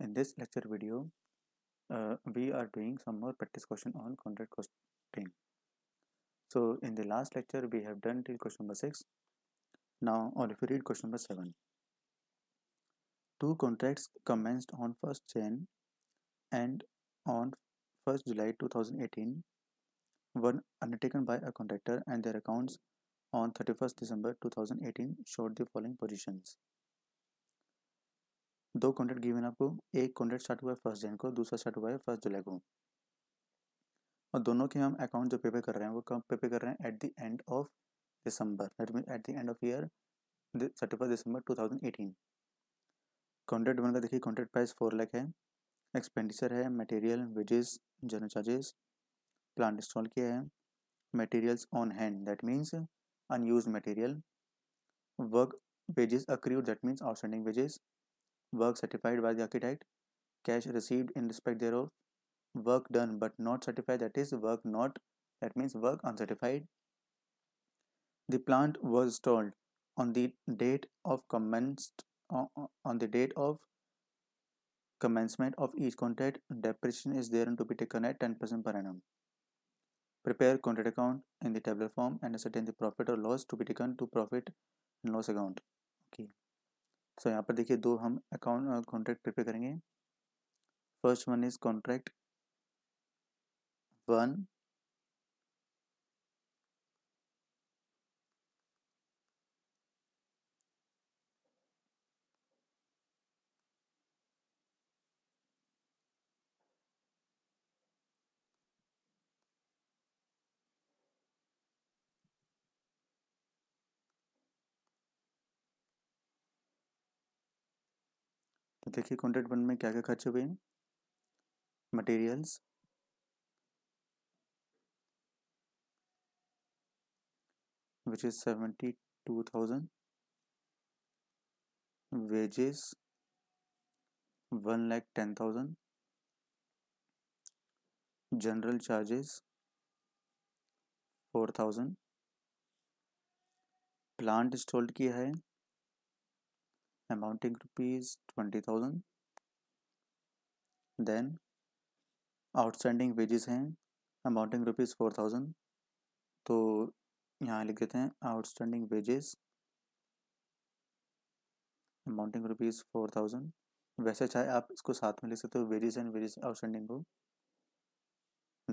In this lecture video, uh, we are doing some more practice question on contract costing. So in the last lecture, we have done till question number 6. Now, or if you read question number 7. Two contracts commenced on 1st Jan and on 1st July 2018 were undertaken by a contractor and their accounts on 31st December 2018 showed the following positions. दो contract given आपको एक contract start हुआ है first Jan को दूसरा start हुआ है first July को और दोनों के हम अकाउंट जो पेपर कर रहे हैं वो कब पे कर रहे हैं at the end of December that mean at the end of year thirty first December two thousand eighteen contract one का देखिए कॉन्ट्रैक्ट प्राइस फोर लाख है एक्सपेंडिचर है material wages general charges plant install किया है materials on hand that means unused material work wages accrued that means outstanding wages work certified by the architect, cash received in respect thereof, work done but not certified that is work not that means work uncertified. The plant was installed on the date of commenced on the date of commencement of each contract depreciation is therein to be taken at 10% per annum. Prepare contract account in the tabular form and ascertain the profit or loss to be taken to profit and loss account. So यहाँ पर देखिए दो हम account contract prepare करेंगे first one is contract one देखिए contract बनने में क्या क्या खर्च हुए materials which is seventy two thousand wages one lakh ten thousand general charges four thousand plant installed किया है amounting to rupees 20,000 then outstanding wages हैं अमाउंटिंग रुपीज़ फोर थाउजेंड तो यहाँ लिख देते हैं outstanding wages amounting rupees four thousand वैसे चाहे आप इसको साथ में लिख सकते हो वेजेस एंड वेजेस आउटस्टैंडिंग को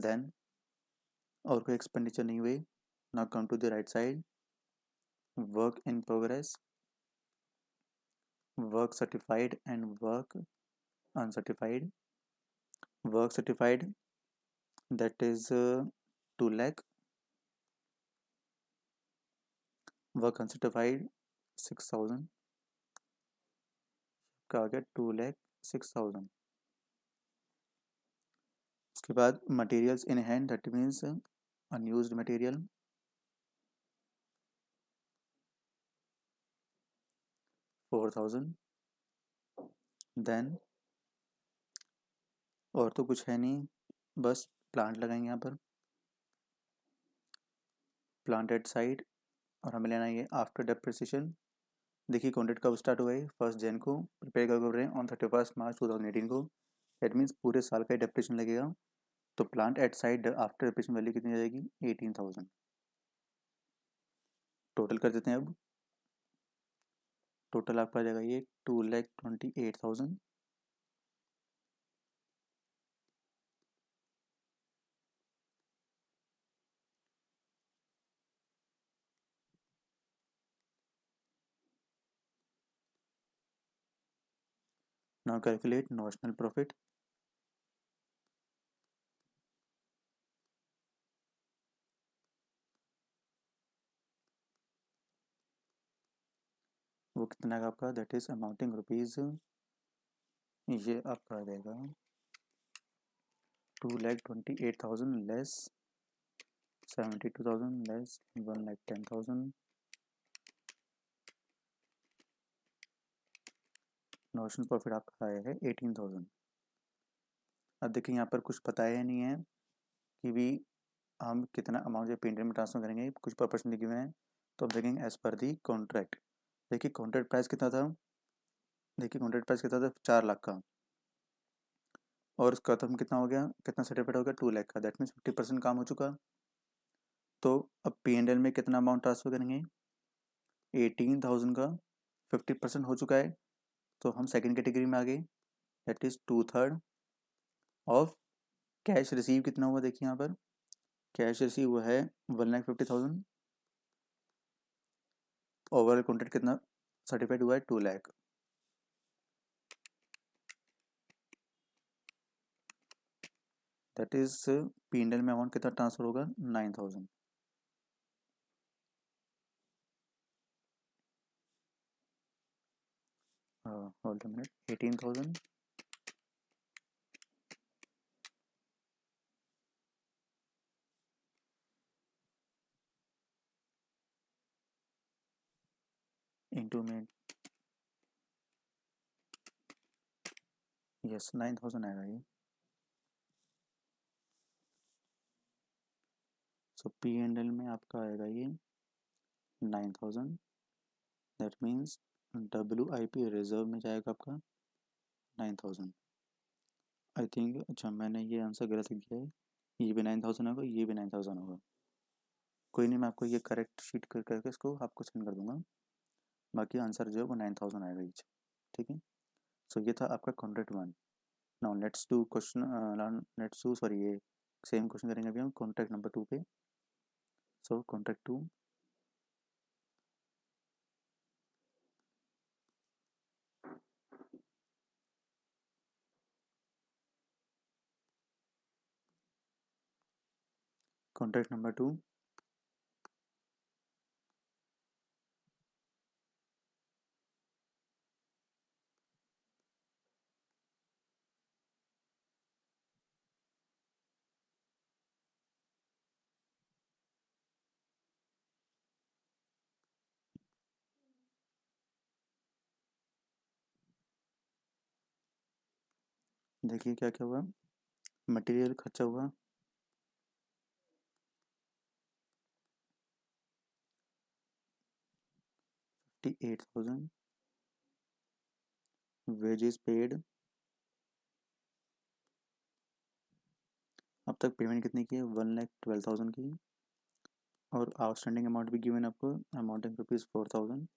देन और कोई एक्सपेंडिचर नहीं हुई now come to the right side work in progress work certified and work uncertified work certified that is uh, 2 lakh work uncertified 6000 Target two lakh six lakh six thousand उसके बाद materials in hand four thousand then और तो कुछ है नहीं बस plant लगाएंगे यहाँ पर प्लांटेड साइड और हमें लेना ये आफ्टर डेप्रिसिएशन देखिए कॉन्ट्रैक्ट कब स्टार्ट हुआ है फर्स्ट जैन को प्रिपेयर कर रहे हैं on thirty first March two thousand eighteen को दैट मीन्स पूरे साल का डेप्रेशन लगेगा तो plant at site after depreciation value कितनी जाएगी एटीन थाउजेंड टोटल कर देते हैं अब टोटल आपका आ जाएगा ये two lakh twenty eight thousand now calculate notional profit वो कितना का आपका दैट इज अमाउंटिंग रुपीज ये आपका आ जाएगा two lakh twenty eight thousand less seventy two thousand less one lakh ten thousand notional profit आपका आया है एटीन थाउजेंड अब देखिए यहाँ पर कुछ बताया नहीं है कि भी हम कितना अमाउंट जो पेंटर में ट्रांसफर करेंगे कुछ पर पर्सन लिखे हुए हैं तो अब देखेंगे एज पर दी कॉन्ट्रैक्ट देखिए कॉन्ट्रैक्ट प्राइस कितना था देखिए कॉन्ट्रैक्ट प्राइस कितना था चार लाख का और उसका खत्म तो कितना हो गया कितना सर्टिफाइड हो गया टू लाख का दैट मीन्स फिफ्टी परसेंट काम हो चुका तो अब पी एंड एल में कितना अमाउंट ट्रांसफर करेंगे एटीन थाउजेंड का फिफ्टी परसेंट हो चुका है तो हम सेकेंड कैटेगरी में आ गए that is two third of cash receive कितना हुआ देखिए यहाँ पर कैश रिसीव हुआ है one lakh fifty thousand overall content कितना सर्टिफाइड हुआ है two lakh that is P and में अमाउंट कितना ट्रांसफर होगा nine thousand hold minute eighteen thousand into में यस नाइन थाउजेंड आएगा ये सो पी एंड एल में आपका आएगा ये nine thousand that means W I P reserve में जाएगा आपका नाइन थाउजेंड आई थिंक अच्छा मैंने ये आंसर गलत लिख दिया है ये भी नाइन थाउजेंड होगा ये भी नाइन थाउजेंड होगा कोई नहीं मैं आपको ये करेक्ट शीट कर करके इसको आपको सेंड कर दूंगा बाकी आंसर जो है वो नाइन थाउजेंड आएगा ईच ठीक है सो ये था आपका contract one now let's to question let's to sorry ये सेम क्वेश्चन करेंगे अभी हम कॉन्ट्रैक्ट नंबर टू पे so contract two contract number two देखिए क्या क्या हुआ मटेरियल खर्चा हुआ fifty eight thousand wages paid अब तक पेमेंट कितनी की है वन लैख ट्वेल्व थाउजेंड की और आउटस्टैंडिंग अमाउंट भी गिवन आपको amount in rupees four thousand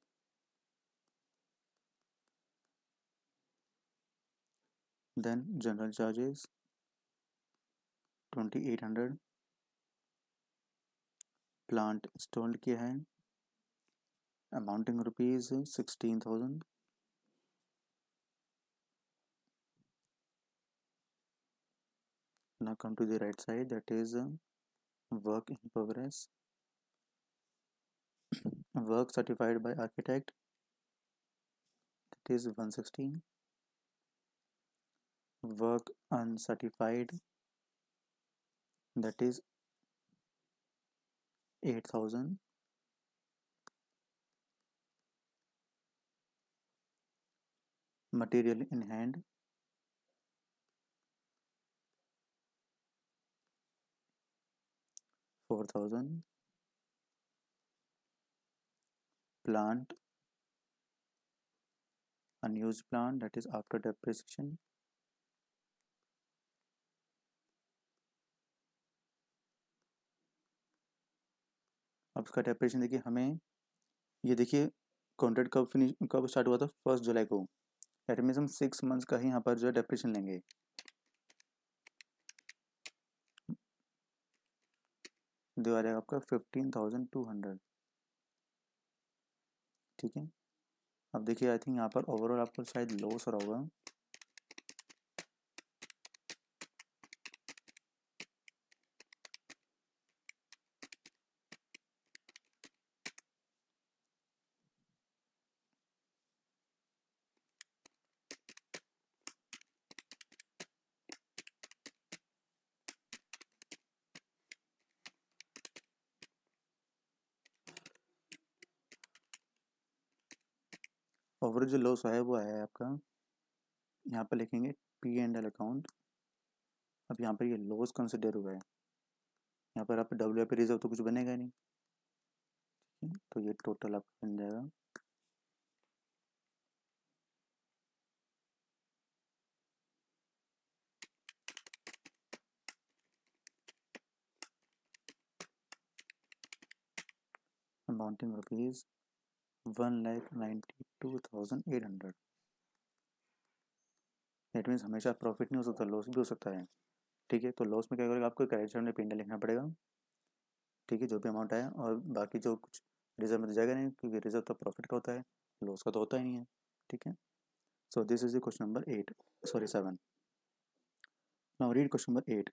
then general charges 2800 Plant installed किया hai, amounting rupees sixteen thousand. now come to the right side that is work in progress work certified by architect that is 116 work uncertified that is 8000 material in hand four thousand plant unused plant that is after depreciation अब उसका temperature देखिए हमें ये देखिए contract कब finish कब start हुआ था फर्स्ट जुलाई को दैट मीन्स हम सिक्स मंथ्स का ही यहाँ पर जो है डेप्रेशन लेंगे दो आ जाएगा आपका फिफ्टीन थाउजेंड टू हंड्रेड ठीक है अब देखिए आई थिंक यहाँ पर ओवरऑल आपको शायद लॉस हो रहा होगा ओवरेज लॉस आया वो आया है आपका यहाँ पर लिखेंगे पी एंड एल अकाउंट अब यहाँ पर ये लॉस कंसिडर हुआ है यहाँ पर आप डब्ल्यू पे रिजर्व तो कुछ बनेगा नहीं ठीक है तो ये टोटल आपका बन जाएगा amounting rupees one lakh ninety two thousand eight hundred that means हमेशा प्रॉफिट नहीं हो सकता लॉस भी हो सकता है ठीक है तो लॉस में क्या करेगा आपको क्रेडिट साइड में पिंडा लिखना पड़ेगा ठीक है जो भी अमाउंट आया और बाकी जो कुछ रिजर्व में तो जाएगा नहीं क्योंकि रिजर्व तो प्रॉफिट का होता है लॉस का तो होता ही नहीं है ठीक है so this is the question number eight sorry seven now read question number eight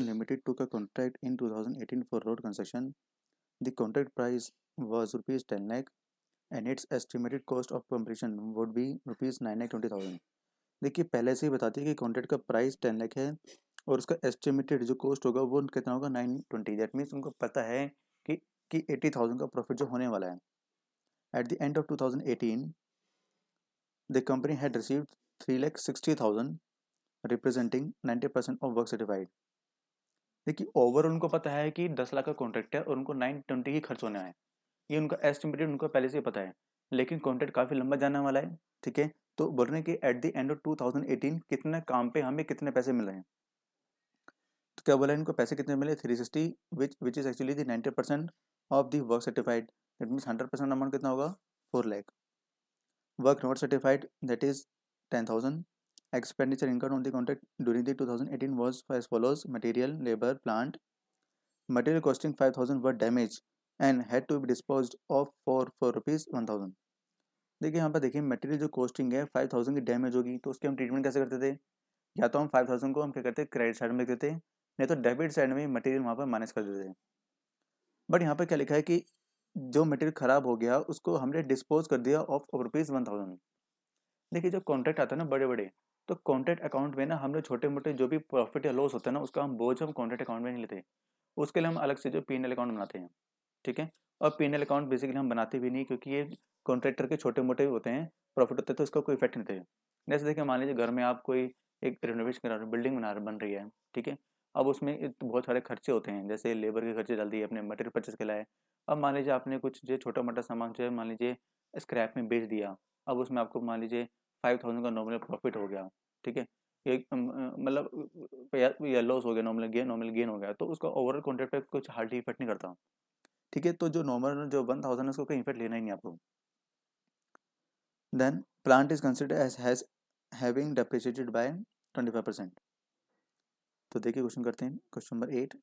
limited two का contract in two thousand eighteen for road construction the contract price was rupees 10 lakh and its estimated cost of completion would be rupees 9 lakh 20000 देखिए पहले से ही बताती है कि contract का price ten lakh है और उसका एस्टिमेटेड जो कॉस्ट होगा वो कितना होगा नाइन ट्वेंटी दैट मीन्स उनको पता है कि कि एटी का प्रॉफिट जो होने वाला है at the end of to the company had receive three representing of work certified देखिए ओवरऑल उनको पता है कि दस लाख का कॉन्ट्रैक्ट है और उनको नाइन ट्वेंटी ही खर्च होने है ये उनका एस्टिमेटेड उनको पहले से पता है लेकिन कॉन्ट्रैक्ट काफ़ी लंबा जाने वाला है ठीक है तो बोल रहे हैं कि एट द एंड ऑफ 2018 कितने काम पे हमें कितने पैसे मिले हैं तो क्या बोला है इनको पैसे कितने मिले three sixty which which is actually the ninety percent of the work certified that means hundred percent amount कितना होगा four lakh work not certified that is ten thousand expenditure on contract during the two thousand eighteen the for as follows follows labour plant plant costing five thousand were damage and had to be dispose of for four rupees one thousand देखिए यहाँ पर देखिए material जो costing है five thousand की damage होगी तो उसके हम ट्रीटमेंट कैसे करते थे या तो हम फाइव थाउजेंड को हम क्या करते क्रेडिट साइड में लिख देते नहीं तो डेबिट साइड में मटेरियल वहाँ पर माइनस कर देते थे बट यहाँ पर क्या लिखा है कि जो मटेरियल ख़राब हो गया उसको हमने डिस्पोज कर दिया ऑफ रुपीज़ वन थाउजेंड देखिए जो कॉन्ट्रैक्ट आता है ना बड़े बड़े तो कॉन्ट्रैक्ट अकाउंट में ना हम लोग छोटे मोटे जो भी प्रॉफिट या लॉस होता है ना उसका हम बोझ हम कॉन्ट्रैक्ट अकाउंट में नहीं लेते उसके लिए हम अलग से जो पी अकाउंट बनाते हैं ठीक है और पी अकाउंट बेसिकली हम बनाते भी नहीं क्योंकि ये कॉन्ट्रैक्टर के छोटे मोटे होते हैं प्रॉफिट होते हैं तो इसका कोई इफेक्ट नहीं देगा जैसे देखिए मान लीजिए घर में आप कोई एक रिनोवेशन करा रहे हो बिल्डिंग बना रहे बन रही है ठीक है अब उसमें बहुत सारे खर्चे होते हैं जैसे लेबर के खर्चे डाल दिए अपने मटेरियल परचेज के लाए अब मान लीजिए आपने कुछ जो छोटा मोटा सामान जो है मान लीजिए स्क्रैप में बेच दिया अब उसमें आपको मान लीजिए फाइव थाउजेंड का नॉर्मल प्रॉफिट हो गया ठीक है एक मतलब या लॉस हो गया नॉर्मल गेन नॉर्मल गेन हो गया तो उसका ओवरऑल कॉन्ट्रैक्ट पर कुछ हार्ड इफेक्ट नहीं करता ठीक है तो जो नॉर्मल जो वन थाउजेंड है उसको कहीं इफेक्ट लेना ही नहीं आपको then plant is consider as has having depreciated by twenty five percent तो देखिए क्वेश्चन करते हैं क्वेश्चन नंबर एट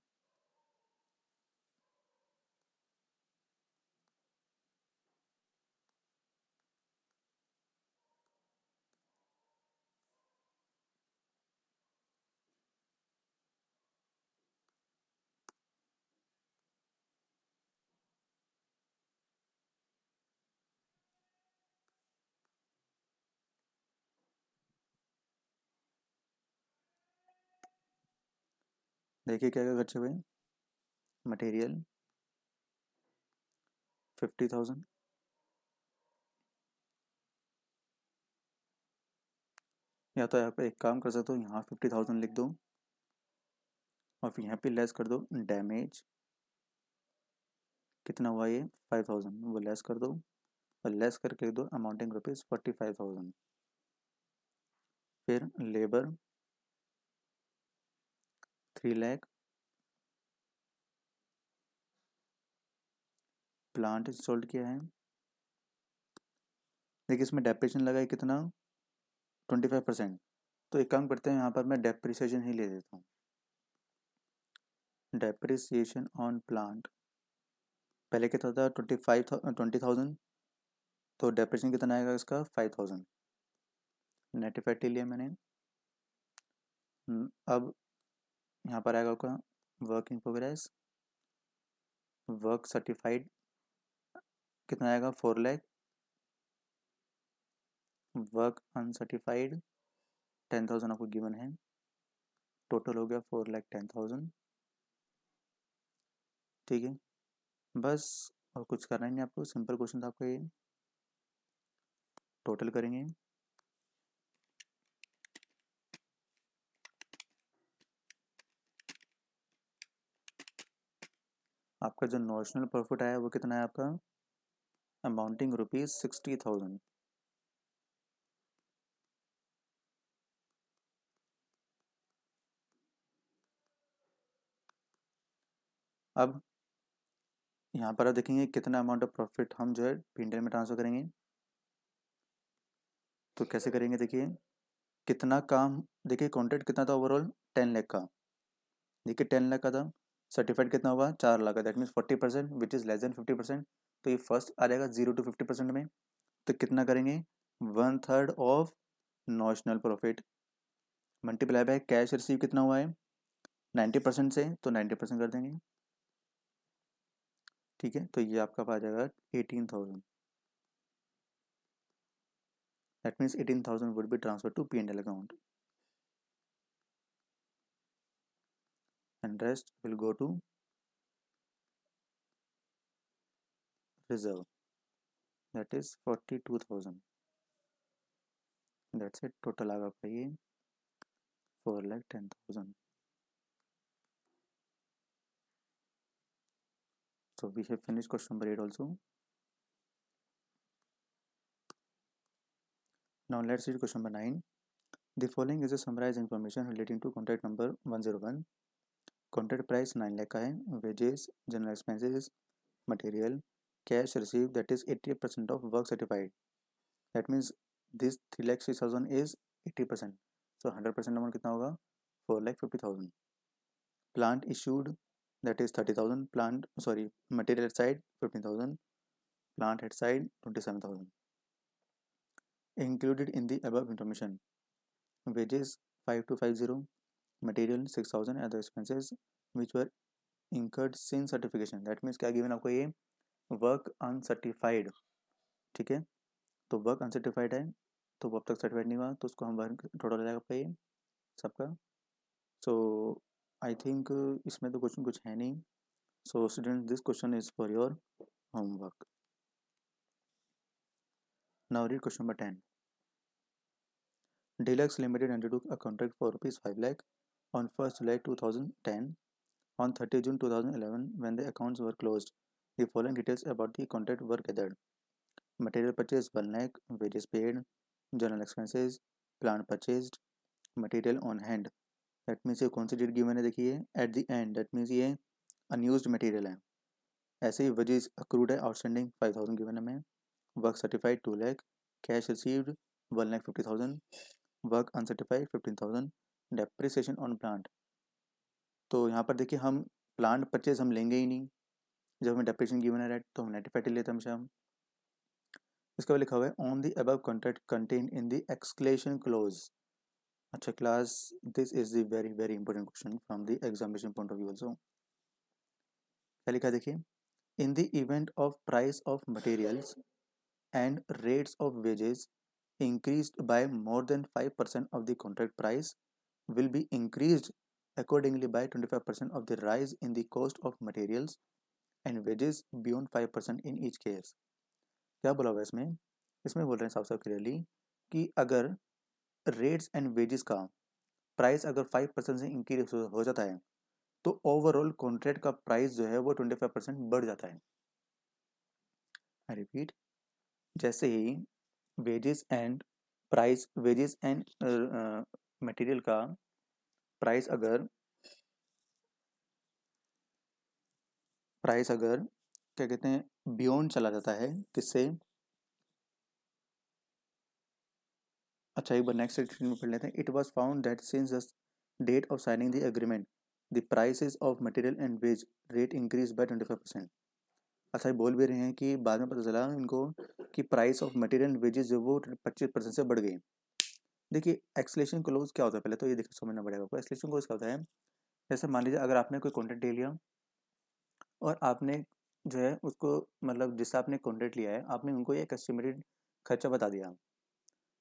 देखिए क्या क्या खर्चे हुए मटेरियल फिफ्टी थाउजेंड या तो यहाँ पे एक काम कर सकते हो यहाँ फिफ्टी थाउजेंड लिख दो और फिर यहाँ पे लेस कर दो डैमेज कितना हुआ ये फाइव थाउजेंड वो लेस कर दो और लेस करके दो amounting rupees forty five thousand फिर labour three lakh plant installed किया है देखिए इसमें डेप्रेशन लगा है कितना ट्वेंटी फाइव परसेंट तो एक काम करते हैं यहाँ पर मैं डेप्रिसिएशन ही ले देता हूँ डेप्रिसिएशन ऑन प्लांट पहले कितना था ट्वेंटी फाइव ट्वेंटी थाउजेंड तो डेप्रेशन कितना आएगा इसका फाइव थाउजेंड नेटिफाइड ले लिया मैंने हम्म, अब यहाँ पर आएगा आपका work in progress work certified कितना आएगा four lakh work uncertified ten thousand आपको गिवन है टोटल हो गया फोर लैख टेन थाउजेंड ठीक है बस और कुछ करना ही नहीं आपको सिंपल क्वेश्चन था आपका ये टोटल करेंगे आपका जो नॉशनल प्रॉफिट आया वो कितना है आपका अमाउंटिंग रुपीज सिक्सटी थाउजेंड अब यहाँ पर आप देखेंगे कितना अमाउंट ऑफ प्रॉफिट हम जो है पिंडल में ट्रांसफर करेंगे तो कैसे करेंगे देखिए कितना काम देखिए कॉन्ट्रैक्ट कितना था ओवरऑल टेन लाख का देखिए टेन लाख का था सर्टिफाइड कितना हुआ चार lakh that means forty percent which is less than fifty percent तो ये फर्स्ट आ जाएगा जीरो टू फिफ्टी परसेंट में तो कितना करेंगे one third of notional profit multiply by cash receive कितना हुआ है नाइन्टी परसेंट से तो नाइन्टी परसेंट कर देंगे ठीक है तो ये आपका आ जाएगा eighteen thousand that means eighteen thousand would be transfer to P and L account and rest will go to reserve that is 42,000 that's it total आगा पाइए 4 lakh 10,000 so we have finished question number 8 also now let's read question number 9 the following is a summarized information relating to contract number 101 Contract price 9 lakh है wages general expenses material cash received that is 80% of work certified that means this 3 lakh 6000 is 80% so 100% amount कितना होगा 4 lakh 50000 plant issued that is 30000 plant sorry material side 15000 plant head side 27000 included in the above information wages five to 5250 material six thousand other expenses which were incurred since certification that means क्या given आपको ये work uncertified ठीक है तो work uncertified है तो अब तक सर्टिफाइड नहीं हुआ तो उसको हम वर्क टोटल जाएगा पे सबका सो आई थिंक इसमें तो क्वेश्चन कुछ है नहीं so student this question is for your homework now read question number ten deluxe limited under a contract for rupees five lakh on 1st July 2010. On 30 June 2011, when the accounts were closed, the following details about the contract were gathered. Material purchase, well neck, wages paid, general expenses, plant purchased, material on hand. That means ये कौन सी date की मैंने देखी है at the end that means ये unused material है ऐसे ही वजेज अक्रूड है आउटस्टैंडिंग फाइव थाउजेंड गिवन हमें work certified two lakh cash received one lakh fifty thousand work uncertified fifteen thousand depreciation on plant तो यहाँ पर देखिए हम प्लांट परचेज हम लेंगे ही नहीं जब हमें डेप्रिसिएशन गिवन है रेट तो हम नेट पैटी लेते हैं हमेशा हम इसके बाद लिखा हुआ है on the above contract contain in the escalation clause अच्छा class this is the very very important question from the examination point of view also क्या लिखा देखिए in the event of price of materials and rates of wages by more than five percent of the contract price will be increased accordingly by 25% of the rise in the cost of materials and wages beyond 5% in each case क्या बोला हुआ इसमें इसमें बोल रहे हैं साफ साफ क्लियरली कि अगर रेट्स एंड वेजेस का प्राइस अगर 5% से इंक्रीज हो जाता है तो ओवरऑल कॉन्ट्रैक्ट का प्राइस जो है वो ट्वेंटी बढ़ जाता है आई रिपीट जैसे ही wages and price wages and material का प्राइस अगर प्राइस अगर क्या कहते हैं बियॉन्ड चला जाता है किससे अच्छा एक बार नेक्स्ट सेक्शन में पढ़ लेते हैं it was found that since the date of signing the agreement the prices of material and wage rate increase by twenty five percent अच्छा ये बोल भी रहे हैं कि बाद में पता चला इनको कि price of material and wages वो पच्चीस परसेंट से बढ़ गई देखिए एक्सलेशन क्लोज क्या होता है पहले तो ये देखिए समझना पड़ेगा आपको एक्सलेशन क्लोज क्या होता है जैसे मान लीजिए अगर आपने कोई कॉन्टेंट ले लिया और आपने जो है उसको मतलब जिससे आपने कॉन्टेंट लिया है आपने उनको एक एस्टिमेटेड खर्चा बता दिया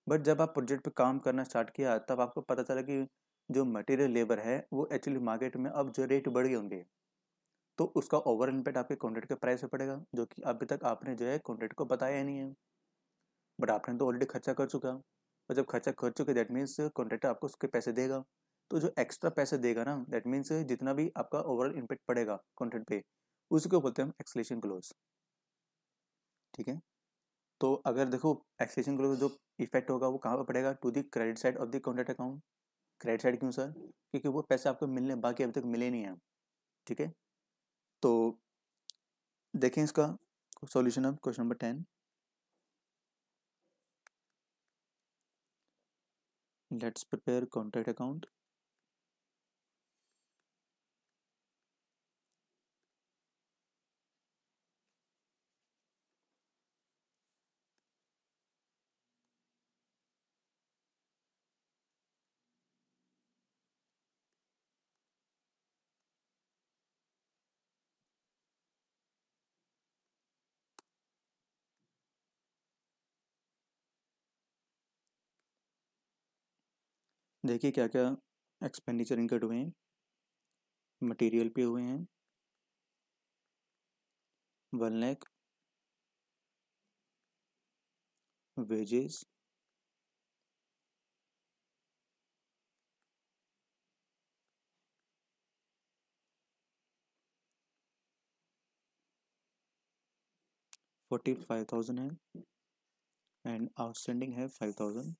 बट जब आप प्रोजेक्ट पर काम करना स्टार्ट किया तब आपको पता चला कि जो मटेरियल लेबर है वो एक्चुअली मार्केट में अब जो रेट बढ़ गए होंगे तो उसका ओवर इम्पैक्ट आपके कॉन्ट्रेक्ट के प्राइस पर पड़ेगा जो कि अभी तक आपने जो है कॉन्ट्रैक्ट को बताया नहीं है बट आपने तो ऑलरेडी खर्चा कर चुका और जब खर्चा कर चुके दैट मीन्स कॉन्ट्रैक्टर आपको उसके पैसे देगा तो जो एक्स्ट्रा पैसे देगा ना दैट मीन्स जितना भी आपका ओवरऑल इम्पैक्ट पड़ेगा कॉन्ट्रैक्ट पे उसको बोलते हैं हम एक्सलेशन क्लोज ठीक है तो अगर देखो एक्सलेशन क्लोज जो इफेक्ट होगा वो कहाँ पर पड़ेगा to the credit side of the contract account credit side क्यों सर क्योंकि वो पैसे आपको मिलने बाकी अभी तक मिले नहीं हैं ठीक है तो देखें इसका सॉल्यूशन अब question number ten let's prepare contact account देखिए क्या क्या एक्सपेंडिचर इनकट हुए हैं मटेरियल पे हुए हैं one lakh wages forty five thousand है एंड आउटस्टैंडिंग है फाइव थाउजेंड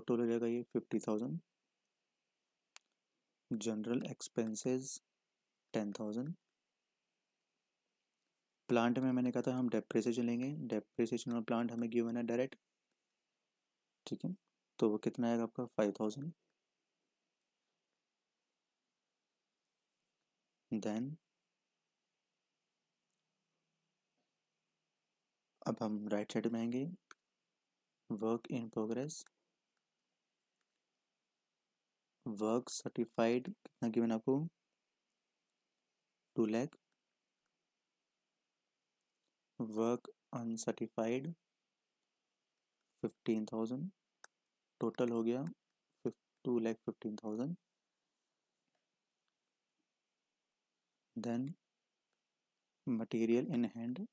टोटल हो जाएगा ये fifty thousand general expenses ten thousand plant में मैंने कहा था हम डेप्रिसिएशन लेंगे डेप्रिसिएशन और प्लांट हमें गिवन है डायरेक्ट ठीक है तो वो कितना आएगा आपका फाइव थाउजेंड देन अब हम राइट साइड में आएंगे work in progress work certified कितना गिवन आपको two lakh work uncertified fifteen thousand total हो गया two lakh fifteen thousand then material in hand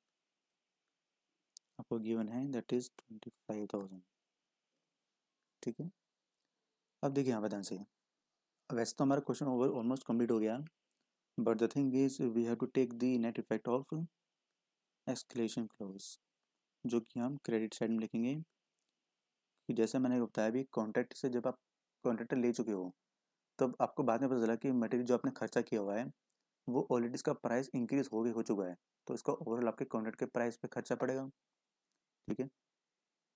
आपको गिवन है that is twenty five thousand ठीक है अब देखिए यहाँ पर ध्यान से वैसे तो हमारा क्वेश्चन ओवर ऑलमोस्ट कंप्लीट हो गया but the thing is we have to take the net effect of escalation clause जो कि हम क्रेडिट साइड में लिखेंगे कि जैसे मैंने बताया भी कॉन्ट्रैक्ट से जब आप कॉन्ट्रैक्टर ले चुके हो तब तो आपको बाद में पता चला कि मटेरियल जो आपने खर्चा किया हुआ है वो ऑलरेडी इसका प्राइस इंक्रीज हो गया हो चुका है तो इसका ओवरऑल आपके कॉन्ट्रैक्ट के प्राइस पे खर्चा पड़ेगा ठीक है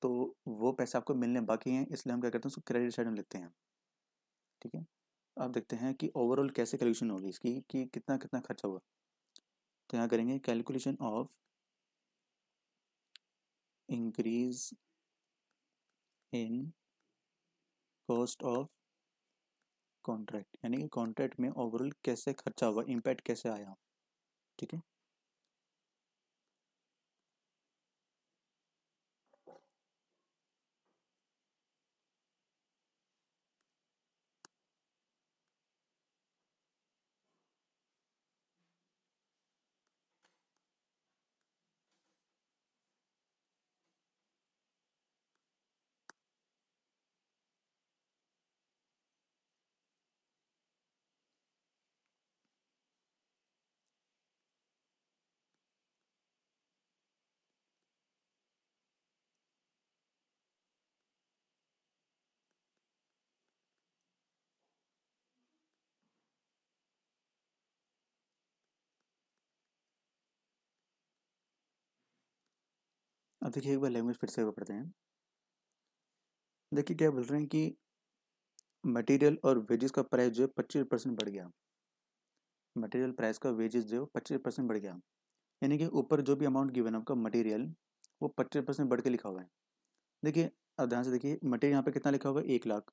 तो वो पैसा आपको मिलने बाकी हैं इसलिए हम क्या करते हैं उसको क्रेडिट साइड में लिखते हैं ठीक है आप देखते हैं कि ओवरऑल कैसे कैलकुलेशन होगी इसकी कि कितना कितना खर्चा हुआ तो यहाँ करेंगे calculation of increase in cost of contract यानी कि कॉन्ट्रैक्ट में ओवरऑल कैसे खर्चा हुआ इम्पैक्ट कैसे आया ठीक है अब देखिए एक बार लैंग्वेज फिर से पढ़ते हैं देखिए क्या बोल रहे हैं कि मटेरियल और वेजेस का प्राइस जो है पच्चीस परसेंट बढ़ गया मटेरियल प्राइस का वेजेस जो है पच्चीस परसेंट बढ़ गया यानी कि ऊपर जो भी अमाउंट गिवन आपका मटेरियल वो पच्चीस परसेंट बढ़ के लिखा हुआ है देखिए अब ध्यान से देखिए मटेरियल यहाँ पे कितना लिखा हुआ है एक लाख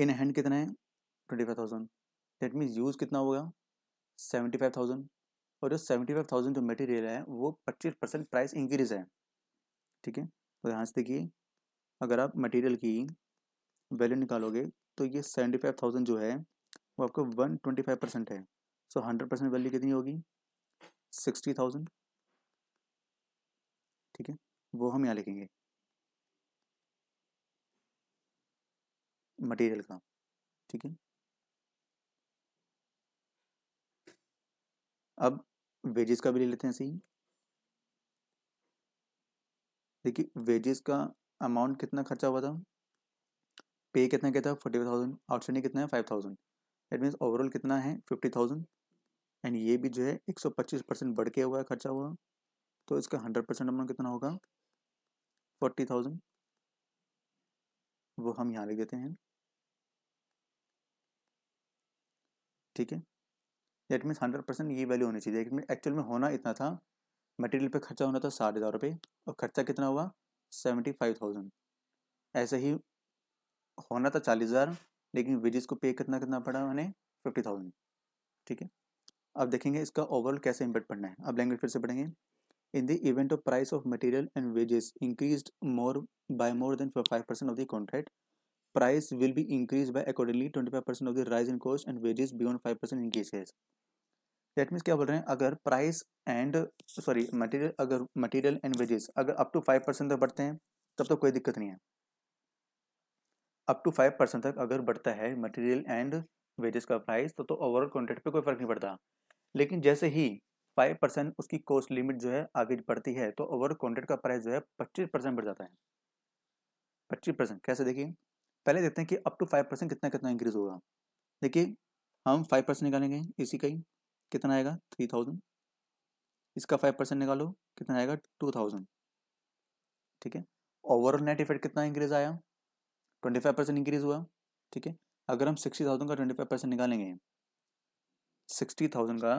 इन हैंड कितना है twenty five thousand that means use कितना होगा सेवेंटी फाइव थाउजेंड और जो सेवेंटी फाइव थाउजेंड जो मटेरियल है वो पच्चीस परसेंट प्राइस इंक्रीज है ठीक है तो यहाँ से देखिए अगर आप मटेरियल की वैल्यू निकालोगे तो ये सेवेंटी फाइव थाउजेंड जो है वो आपका वन ट्वेंटी फाइव परसेंट है सो हंड्रेड परसेंट वैल्यू कितनी होगी सिक्सटी थाउजेंड ठीक है वो हम यहाँ लिखेंगे मटेरियल का ठीक है अब वेजेस का भी ले लेते हैं सही देखिए वेजेस का अमाउंट कितना खर्चा हुआ था पे कितना कहता था फोर्टी थाउजेंड आउटस्टैंडिंग कितना है five thousand that means overall कितना है फिफ्टी थाउजेंड एंड ये भी जो है एक सौ पच्चीस परसेंट बढ़ के हुआ है खर्चा हुआ तो इसका हंड्रेड परसेंट अमाउंट कितना होगा फोर्टी थाउजेंड वो हम यहाँ लिख देते हैं ठीक है दैट मीन्स हंड्रेड परसेंट ये वैल्यू होनी चाहिए एक्चुअल में होना इतना था मटेरियल पे खर्चा होना था साठ हज़ार रुपये और खर्चा कितना हुआ सेवेंटी फाइव थाउजेंड ऐसे ही होना था चालीस हज़ार लेकिन वेजेस को पे कितना कितना पड़ा हमें फिफ्टी थाउजेंड ठीक है अब देखेंगे इसका ओवरऑल कैसे इम्पैक्ट पड़ना है अब लैंग्वेज फिर से पढ़ेंगे in the event of price of material and wages increase more by more than five percent of the contract price will be increase by accordingly twenty five percent of the rise in cost and wages beyond five percent increases that means क्या बोल रहे हैं अगर price and sorry material अगर material and wages अगर up to five percent तक बढ़ते हैं तब तो कोई दिक्कत नहीं है अप टू फाइव परसेंट तक अगर बढ़ता है मटेरियल एंड वेजेस का प्राइस तो तो ओवरऑल कॉन्ट्रैक्ट पे कोई फर्क नहीं पड़ता लेकिन जैसे ही फाइव परसेंट उसकी कॉस्ट लिमिट जो है आगे बढ़ती है तो ओवर कॉन्ट्रैक्ट का प्राइस जो है पच्चीस परसेंट बढ़ जाता है पच्चीस परसेंट कैसे देखिए पहले देखते हैं कि अप टू फाइव परसेंट कितना कितना इंक्रीज होगा देखिए हम फाइव परसेंट निकालेंगे इसी का ही कितना आएगा थ्री थाउजेंड इसका फाइव परसेंट निकालो कितना आएगा टू थाउजेंड ठीक है ओवरऑल नेट इफेक्ट कितना इंक्रीज आया ट्वेंटी फाइव परसेंट इंक्रीज हुआ ठीक है अगर हम सिक्सटी थाउजेंड का ट्वेंटी फाइव परसेंट निकालेंगे सिक्सटी थाउजेंड का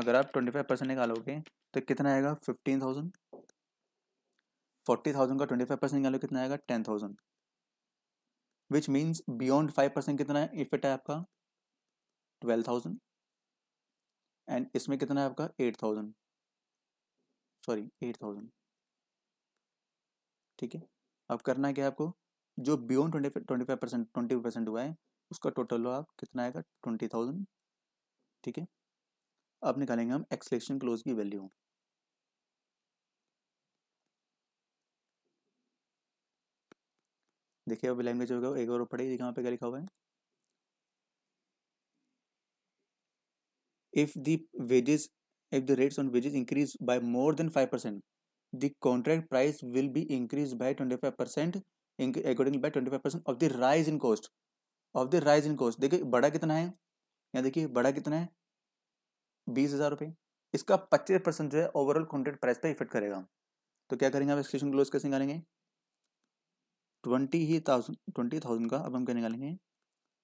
अगर आप ट्वेंटी फाइव परसेंट निकालोगे तो कितना आएगा फिफ्टीन थाउजेंड फोर्टी थाउजेंड का ट्वेंटी फाइव परसेंट निकालो कितना आएगा ten thousand which means beyond five percent कितना इफेक्ट है आपका ट्वेल्व थाउजेंड एंड इसमें कितना है आपका eight thousand sorry eight thousand ठीक है अब करना है क्या आपको जो beyond twenty twenty five percent twenty percent हुआ है उसका टोटल लो आप कितना आएगा ट्वेंटी थाउजेंड ठीक है अब निकालेंगे हम एक्सलेशन क्लोज की वैल्यू देखिए अब लैंग्वेज होगा एक और पढ़ेगी यहाँ पे क्या लिखा हुआ है if the wages if the rates on wages increase by more than 5% the contract price will be increased by 25% accordingly by 25% of the rise in cost of the rise in cost dekhiye bada kitna hai यहाँ dekhiye bada kitna hai 20000 rupees इसका 25 percent जो है overall contract price पे effect करेगा तो क्या करेंगे आप एक्सक्लूशन क्लोज कैसे निकालेंगे ट्वेंटी ही थाउजेंड ट्वेंटी थाउजेंड का अब हम क्या निकालेंगे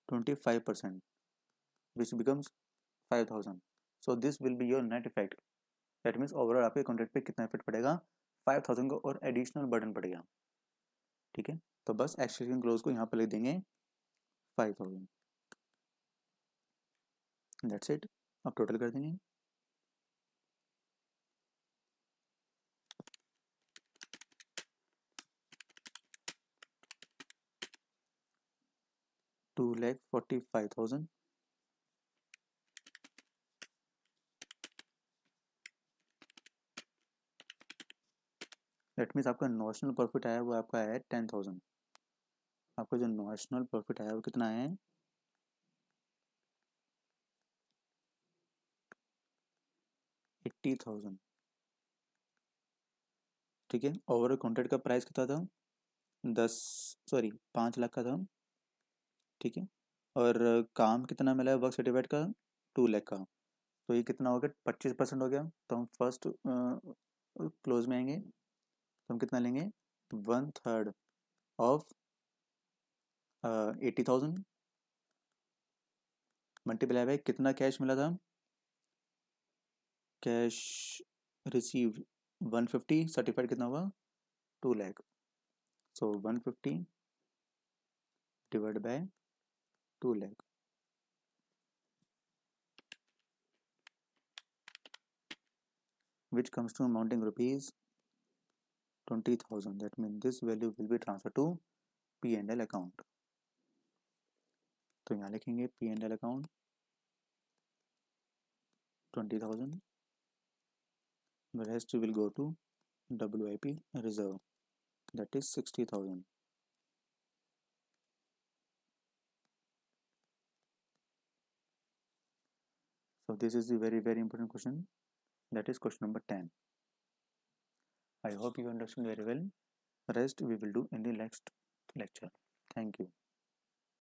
twenty five percent which becomes thousand so this will be your net effect that means overall आपके कॉन्ट्रैक्ट पे कितना इफेक्ट पड़ेगा फाइव थाउजेंड का और एडिशनल बर्डन पड़ेगा ठीक है तो बस एक्सटेंशन क्लोज को यहाँ पर लिख देंगे फाइव थाउजेंड दैट्स इट आप टोटल कर देंगे two lakh forty five thousand that means आपका नॉशनल प्रॉफिट आया वो आपका है टेन थाउजेंड आपका जो नॉशनल प्रॉफिट आया वो कितना है एट्टी थाउजेंड ठीक है ओवरऑल कॉन्ट्रैक्ट का प्राइस कितना था दस सॉरी पाँच लाख का था ठीक है और काम कितना मिला है वर्क सर्टिफिकेट का टू लाख का तो ये कितना हो गया पच्चीस परसेंट हो गया तो हम फर्स्ट क्लोज में आएंगे तो हम कितना लेंगे one third of eighty thousand multiply by कितना कैश मिला था cash receive one fifty certified कितना हुआ two lakh so one fifty divide by two lakh which comes to amounting rupees 20000 that means this value will be transferred to P and L account तो यहाँ लिखेंगे P and L account twenty thousand rest will go to W I P reserve so this is the very very important question that is question number 10 I hope you understand very well. Rest we will do in the next lecture. Thank you.